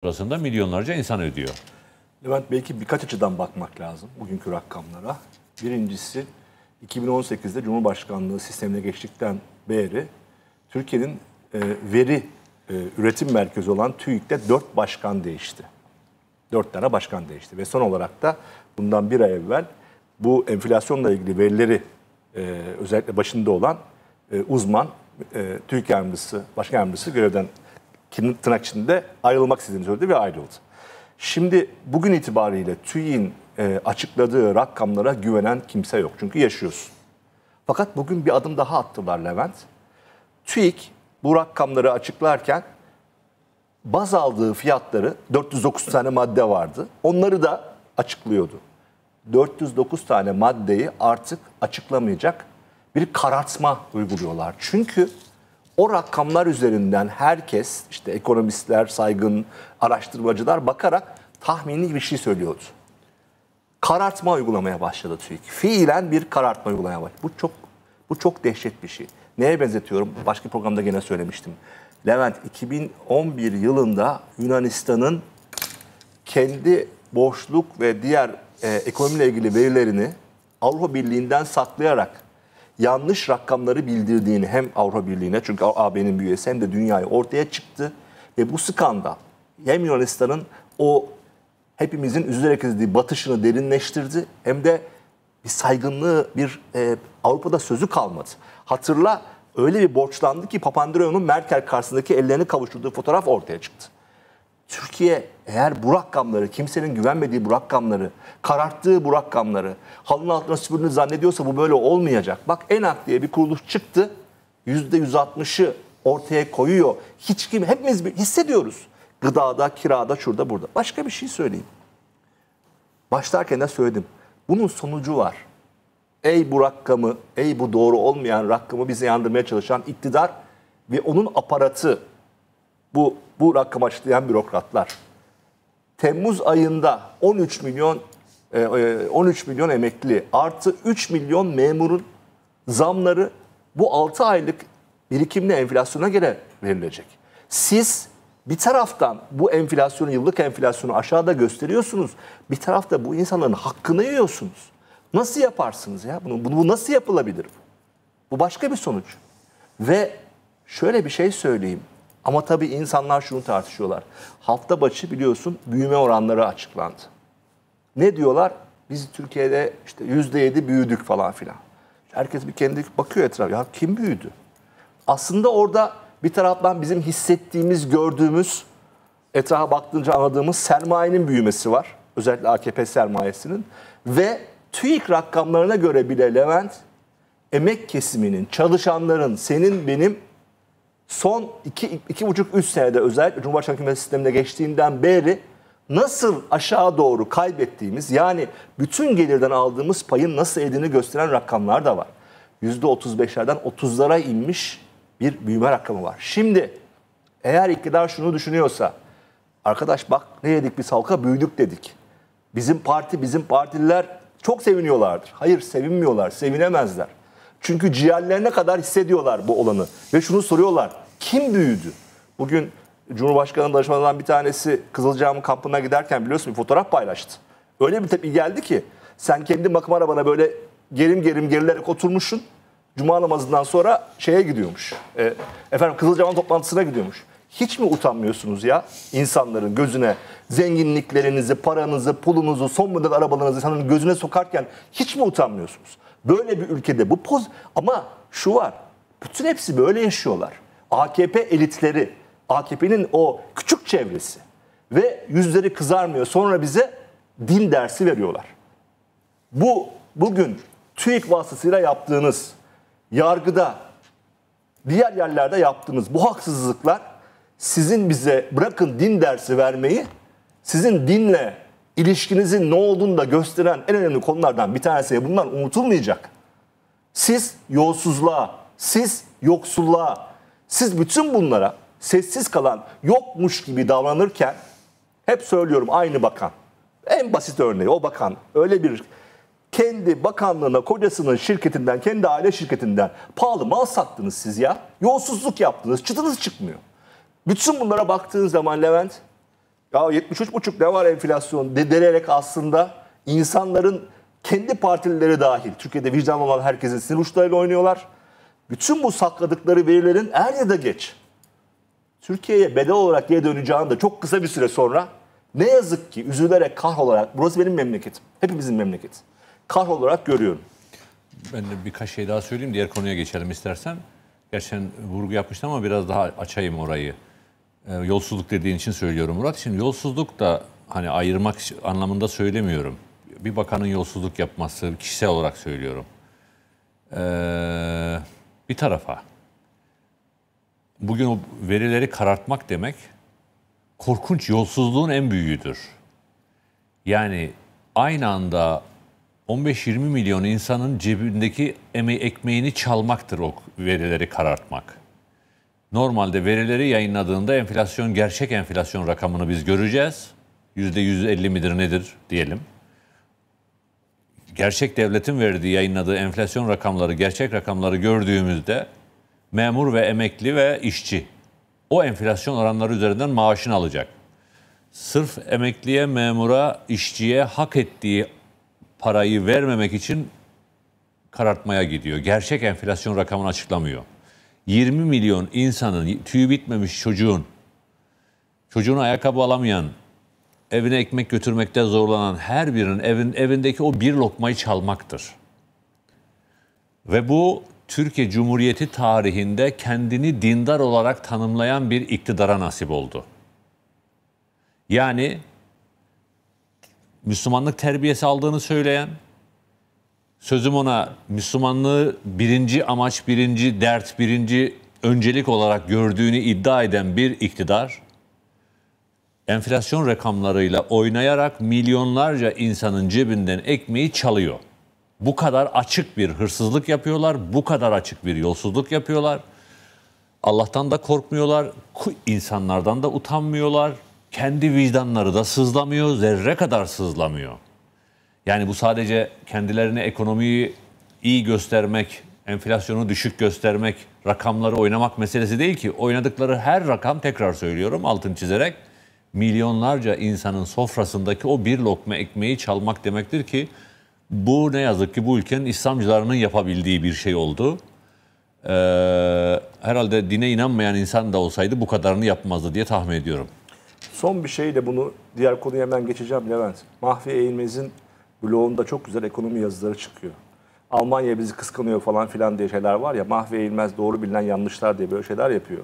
faturasında milyonlarca insan ödüyor. Levent belki birkaç açıdan bakmak lazım bugünkü rakamlara. Birincisi 2018'de Cumhurbaşkanlığı sistemine geçtikten beri Türkiye'nin e, veri e, üretim merkezi olan TÜİK'te dört başkan değişti. Dört tane başkan değişti ve son olarak da bundan bir ay evvel bu enflasyonla ilgili verileri e, özellikle başında olan e, uzman e, TÜİK yardımcısı, başkan yardımcısı görevden tırnak içinde ayrılmak sizin söyledi ve ayrıldı. Şimdi bugün itibariyle TÜİ'nin e, açıkladığı rakamlara güvenen kimse yok. Çünkü yaşıyorsun. Fakat bugün bir adım daha attılar Levent. TÜİK bu rakamları açıklarken baz aldığı fiyatları 409 tane madde vardı. Onları da açıklıyordu. 409 tane maddeyi artık açıklamayacak bir karartma uyguluyorlar. Çünkü o rakamlar üzerinden herkes işte ekonomistler, saygın araştırmacılar bakarak tahmini bir şey söylüyordu. Karartma uygulamaya başladı TÜİK. Fiilen bir karartma uygulamaya başladı. Bu çok bu çok dehşet bir şey. Neye benzetiyorum? Başka programda gene söylemiştim. Levent 2011 yılında Yunanistan'ın kendi borçluk ve diğer e, ekonomiyle ilgili verilerini Avrupa Birliği'nden saklayarak yanlış rakamları bildirdiğini hem Avrupa Birliği'ne çünkü AB'nin bir üyesi hem de dünyaya ortaya çıktı. Ve bu skanda hem Yunanistan'ın o hepimizin üzülerek izlediği batışını derinleştirdi hem de bir saygınlığı bir e, Avrupa'da sözü kalmadı. Hatırla öyle bir borçlandı ki Papandreou'nun Merkel karşısındaki ellerini kavuşturduğu fotoğraf ortaya çıktı. Türkiye eğer bu rakamları, kimsenin güvenmediği bu rakamları, kararttığı bu rakamları, halının altına süpürünü zannediyorsa bu böyle olmayacak. Bak Enak diye bir kuruluş çıktı, %160'ı ortaya koyuyor. Hiç kim, hepimiz hissediyoruz. Gıdada, kirada, şurada, burada. Başka bir şey söyleyeyim. Başlarken de söyledim. Bunun sonucu var. Ey bu rakamı, ey bu doğru olmayan rakamı bize yandırmaya çalışan iktidar ve onun aparatı bu, bu rakamı açıklayan bürokratlar. Temmuz ayında 13 milyon 13 e, e, milyon emekli artı 3 milyon memurun zamları bu 6 aylık birikimli enflasyona göre verilecek. Siz bir taraftan bu enflasyonu, yıllık enflasyonu aşağıda gösteriyorsunuz. Bir tarafta bu insanların hakkını yiyorsunuz. Nasıl yaparsınız ya? Bunu, bunu bu nasıl yapılabilir? Bu başka bir sonuç. Ve şöyle bir şey söyleyeyim. Ama tabii insanlar şunu tartışıyorlar. Hafta başı biliyorsun büyüme oranları açıklandı. Ne diyorlar? Biz Türkiye'de işte yüzde yedi büyüdük falan filan. Herkes bir kendi bakıyor etrafa. Ya kim büyüdü? Aslında orada bir taraftan bizim hissettiğimiz, gördüğümüz, etrafa baktığınca anladığımız sermayenin büyümesi var. Özellikle AKP sermayesinin. Ve TÜİK rakamlarına göre bile Levent, emek kesiminin, çalışanların, senin benim son 2,5-3 senede özellikle cumhurbaşkanlığı hükümet sistemine geçtiğinden beri nasıl aşağı doğru kaybettiğimiz yani bütün gelirden aldığımız payın nasıl edini gösteren rakamlar da var. %35'lerden 30'lara inmiş bir büyüme rakamı var. Şimdi eğer iktidar şunu düşünüyorsa arkadaş bak ne yedik biz halka büyüdük dedik. Bizim parti bizim partililer çok seviniyorlardır. Hayır sevinmiyorlar sevinemezler. Çünkü ciğerlerine kadar hissediyorlar bu olanı. Ve şunu soruyorlar. Kim büyüdü? Bugün Cumhurbaşkanı'nın danışmanından bir tanesi Kızılcahamam kampına giderken biliyorsun bir fotoğraf paylaştı. Öyle bir tepki geldi ki sen kendi bakım arabana böyle gerim gerim gerilerek oturmuşsun. Cuma namazından sonra şeye gidiyormuş. E, efendim Kızılcahamam toplantısına gidiyormuş hiç mi utanmıyorsunuz ya insanların gözüne zenginliklerinizi, paranızı, pulunuzu, son model arabalarınızı insanların gözüne sokarken hiç mi utanmıyorsunuz? Böyle bir ülkede bu poz ama şu var. Bütün hepsi böyle yaşıyorlar. AKP elitleri, AKP'nin o küçük çevresi ve yüzleri kızarmıyor. Sonra bize din dersi veriyorlar. Bu bugün TÜİK vasıtasıyla yaptığınız yargıda diğer yerlerde yaptığınız bu haksızlıklar sizin bize bırakın din dersi vermeyi, sizin dinle ilişkinizin ne olduğunu da gösteren en önemli konulardan bir tanesi. Bunlar unutulmayacak. Siz yolsuzluğa, siz yoksulluğa, siz bütün bunlara sessiz kalan yokmuş gibi davranırken hep söylüyorum aynı bakan. En basit örneği o bakan öyle bir kendi bakanlığına kocasının şirketinden kendi aile şirketinden pahalı mal sattınız siz ya. Yolsuzluk yaptınız çıtınız çıkmıyor. Bütün bunlara baktığın zaman Levent ya 73,5 ne var enflasyon dedirerek aslında insanların kendi partilileri dahil Türkiye'de vicdan olan herkesin sinir uçlarıyla oynuyorlar. Bütün bu sakladıkları verilerin er ya da geç Türkiye'ye bedel olarak geri döneceğini de çok kısa bir süre sonra ne yazık ki üzülerek olarak, burası benim memleketim. Hepimizin memleketi. olarak görüyorum. Ben de birkaç şey daha söyleyeyim diğer konuya geçelim istersen. Gerçekten vurgu yapmıştım ama biraz daha açayım orayı. Ee, yolsuzluk dediğin için söylüyorum Murat. Şimdi yolsuzluk da hani ayırmak anlamında söylemiyorum. Bir bakanın yolsuzluk yapması kişisel olarak söylüyorum. Ee, bir tarafa bugün o verileri karartmak demek korkunç yolsuzluğun en büyüğüdür. Yani aynı anda 15-20 milyon insanın cebindeki emeği ekmeğini çalmaktır o verileri karartmak. Normalde verileri yayınladığında enflasyon gerçek enflasyon rakamını biz göreceğiz. Yüzde 150 midir nedir diyelim. Gerçek devletin verdiği yayınladığı enflasyon rakamları, gerçek rakamları gördüğümüzde memur ve emekli ve işçi o enflasyon oranları üzerinden maaşını alacak. Sırf emekliye, memura, işçiye hak ettiği parayı vermemek için karartmaya gidiyor. Gerçek enflasyon rakamını açıklamıyor. 20 milyon insanın, tüyü bitmemiş çocuğun, çocuğuna ayakkabı alamayan, evine ekmek götürmekte zorlanan her birinin evin, evindeki o bir lokmayı çalmaktır. Ve bu Türkiye Cumhuriyeti tarihinde kendini dindar olarak tanımlayan bir iktidara nasip oldu. Yani Müslümanlık terbiyesi aldığını söyleyen, sözüm ona Müslümanlığı birinci amaç, birinci dert, birinci öncelik olarak gördüğünü iddia eden bir iktidar enflasyon rakamlarıyla oynayarak milyonlarca insanın cebinden ekmeği çalıyor. Bu kadar açık bir hırsızlık yapıyorlar, bu kadar açık bir yolsuzluk yapıyorlar. Allah'tan da korkmuyorlar, insanlardan da utanmıyorlar. Kendi vicdanları da sızlamıyor, zerre kadar sızlamıyor. Yani bu sadece kendilerini ekonomiyi iyi göstermek, enflasyonu düşük göstermek, rakamları oynamak meselesi değil ki. Oynadıkları her rakam tekrar söylüyorum altın çizerek milyonlarca insanın sofrasındaki o bir lokma ekmeği çalmak demektir ki bu ne yazık ki bu ülkenin İslamcılarının yapabildiği bir şey oldu. Ee, herhalde dine inanmayan insan da olsaydı bu kadarını yapmazdı diye tahmin ediyorum. Son bir şey de bunu diğer konuya hemen geçeceğim Levent. Mahfi Eğilmez'in blogunda çok güzel ekonomi yazıları çıkıyor. Almanya bizi kıskanıyor falan filan diye şeyler var ya. Mahve eğilmez doğru bilinen yanlışlar diye böyle şeyler yapıyor.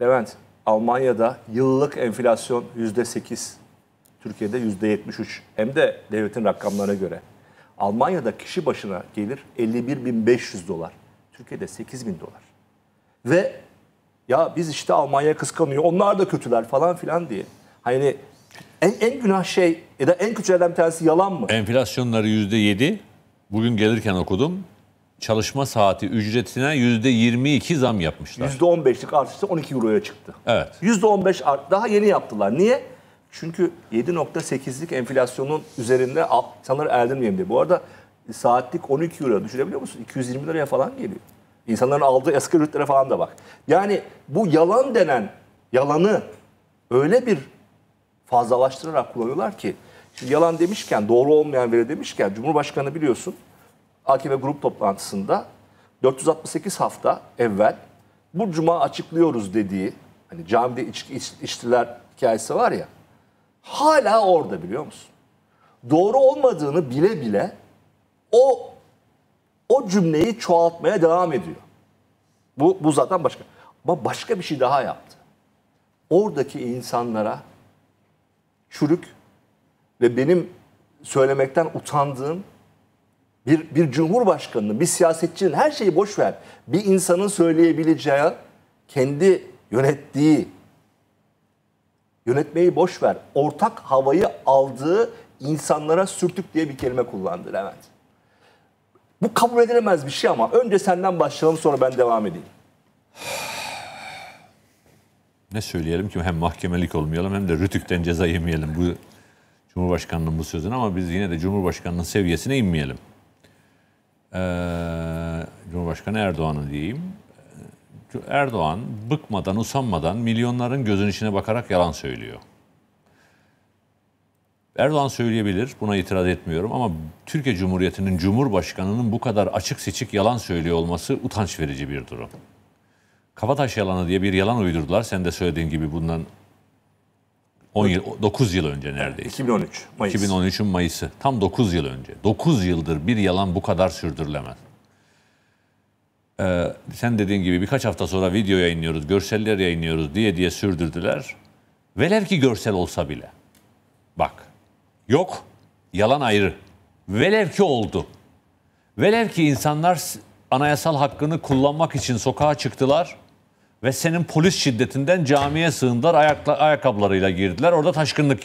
Levent, Almanya'da yıllık enflasyon yüzde %8. Türkiye'de yüzde %73. Hem de devletin rakamlarına göre. Almanya'da kişi başına gelir 51.500 dolar. Türkiye'de 8.000 dolar. Ve ya biz işte Almanya kıskanıyor, onlar da kötüler falan filan diye. Hani en, en günah şey ya da en kötü şeylerden bir tanesi yalan mı? Enflasyonları yüzde yedi. Bugün gelirken okudum. Çalışma saati ücretine yüzde yirmi iki zam yapmışlar. Yüzde on %15'lik artışta iki euroya çıktı. Evet. Yüzde %15 art daha yeni yaptılar. Niye? Çünkü 7.8'lik enflasyonun üzerinde insanlar erdirmeyeyim diye. Bu arada saatlik 12 euro düşünebiliyor musun? 220 liraya falan geliyor. İnsanların aldığı asgari ücretlere falan da bak. Yani bu yalan denen yalanı öyle bir fazlalaştırarak kullanıyorlar ki şimdi yalan demişken doğru olmayan veri demişken Cumhurbaşkanı biliyorsun AKP grup toplantısında 468 hafta evvel bu cuma açıklıyoruz dediği hani camide içki iç, içtiler hikayesi var ya hala orada biliyor musun? Doğru olmadığını bile bile o o cümleyi çoğaltmaya devam ediyor. Bu, bu zaten başka. Ama başka bir şey daha yaptı. Oradaki insanlara çürük ve benim söylemekten utandığım bir, bir cumhurbaşkanının, bir siyasetçinin her şeyi boş ver. Bir insanın söyleyebileceği, kendi yönettiği, yönetmeyi boş ver. Ortak havayı aldığı insanlara sürtük diye bir kelime kullandı Levent. Bu kabul edilemez bir şey ama önce senden başlayalım sonra ben devam edeyim ne söyleyelim ki hem mahkemelik olmayalım hem de Rütük'ten ceza yemeyelim bu Cumhurbaşkanı'nın bu sözünü ama biz yine de Cumhurbaşkanı'nın seviyesine inmeyelim. Ee, Cumhurbaşkanı Erdoğan'ı diyeyim. Erdoğan bıkmadan, usanmadan milyonların gözün içine bakarak yalan söylüyor. Erdoğan söyleyebilir, buna itiraz etmiyorum ama Türkiye Cumhuriyeti'nin Cumhurbaşkanı'nın bu kadar açık seçik yalan söylüyor olması utanç verici bir durum. Kafataş yalanı diye bir yalan uydurdular. Sen de söylediğin gibi bundan 10 yıl, 9 yıl önce neredeyse. 2013 Mayıs. 2013'ün Mayıs'ı. Tam 9 yıl önce. 9 yıldır bir yalan bu kadar sürdürülemez. Ee, sen dediğin gibi birkaç hafta sonra video yayınlıyoruz, görseller yayınlıyoruz diye diye sürdürdüler. Velev ki görsel olsa bile. Bak, yok, yalan ayrı. Velev ki oldu. Velev ki insanlar anayasal hakkını kullanmak için sokağa çıktılar ve senin polis şiddetinden camiye sığındılar, ayakla, ayakkabılarıyla girdiler. Orada taşkınlık yaptılar.